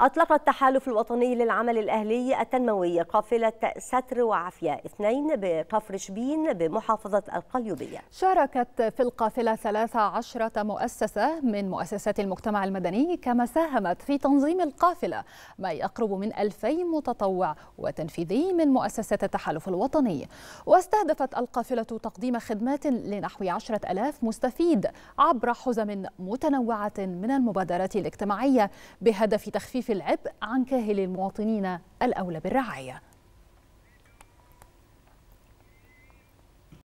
أطلق التحالف الوطني للعمل الأهلي التنموي قافلة ستر وعافية اثنين بقفر شبين بمحافظة القليوبية شاركت في القافلة 13 مؤسسة من مؤسسات المجتمع المدني كما ساهمت في تنظيم القافلة ما يقرب من 2000 متطوع وتنفيذي من مؤسسات التحالف الوطني واستهدفت القافلة تقديم خدمات لنحو 10000 مستفيد عبر حزم متنوعة من المبادرات الاجتماعية بهدف تخفيف العبء عن كاهل المواطنين الأولى بالرعاية